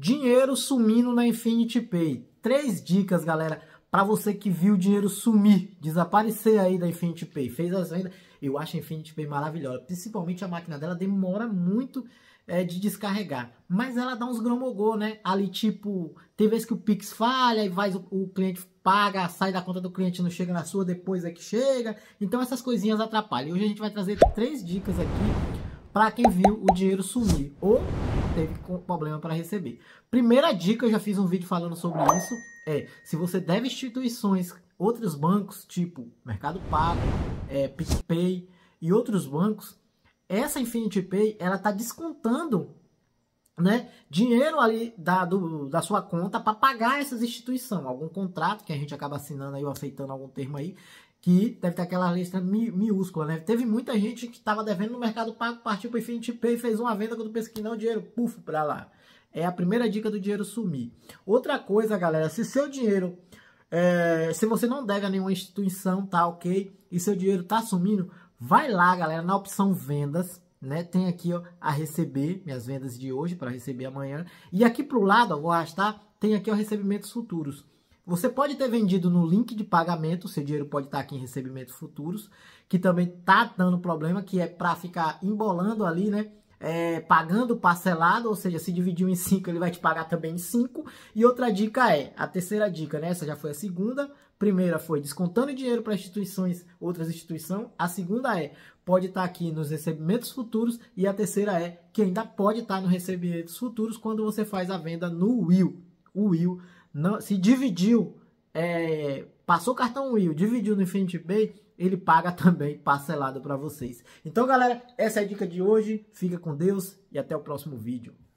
Dinheiro sumindo na Infinity Pay. Três dicas, galera, para você que viu o dinheiro sumir, desaparecer aí da Infinity Pay. Fez as vendas. Eu acho a Infinity Pay maravilhosa. Principalmente a máquina dela demora muito é, de descarregar. Mas ela dá uns gromogô, né? Ali, tipo, tem vezes que o Pix falha e vai, o, o cliente paga, sai da conta do cliente, não chega na sua, depois é que chega. Então essas coisinhas atrapalham. E hoje a gente vai trazer três dicas aqui para quem viu o dinheiro sumir ou teve problema para receber. Primeira dica, eu já fiz um vídeo falando sobre isso, é se você deve instituições, outros bancos, tipo Mercado Pago, é, PicPay e outros bancos, essa Infinity Pay, ela tá descontando né, dinheiro ali da, do, da sua conta para pagar essas instituições, algum contrato que a gente acaba assinando aí ou aceitando algum termo aí, que deve ter aquela lista mi, miúscula, né? Teve muita gente que estava devendo no Mercado Pago, partiu para o Infinity fez uma venda quando pensa que não, dinheiro, puf, para lá. É a primeira dica do dinheiro sumir. Outra coisa, galera, se seu dinheiro, é, se você não deve a nenhuma instituição, tá ok, e seu dinheiro tá sumindo, vai lá, galera, na opção vendas, né? Tem aqui ó, a receber, minhas vendas de hoje para receber amanhã. E aqui pro lado, vou arrastar, tá? tem aqui o recebimentos futuros. Você pode ter vendido no link de pagamento, seu dinheiro pode estar tá aqui em recebimentos futuros, que também tá dando problema, que é para ficar embolando ali, né? É, pagando parcelado, ou seja, se dividiu em 5, ele vai te pagar também em 5. E outra dica é, a terceira dica, né? Essa já foi a segunda. Primeira foi descontando dinheiro para instituições, outras instituições. A segunda é, pode estar tá aqui nos recebimentos futuros. E a terceira é, que ainda pode estar tá nos recebimentos futuros quando você faz a venda no Will, o Will não, se dividiu, é, passou o cartão Will, dividiu no Infinity Pay, ele paga também parcelado para vocês. Então, galera, essa é a dica de hoje. Fica com Deus e até o próximo vídeo.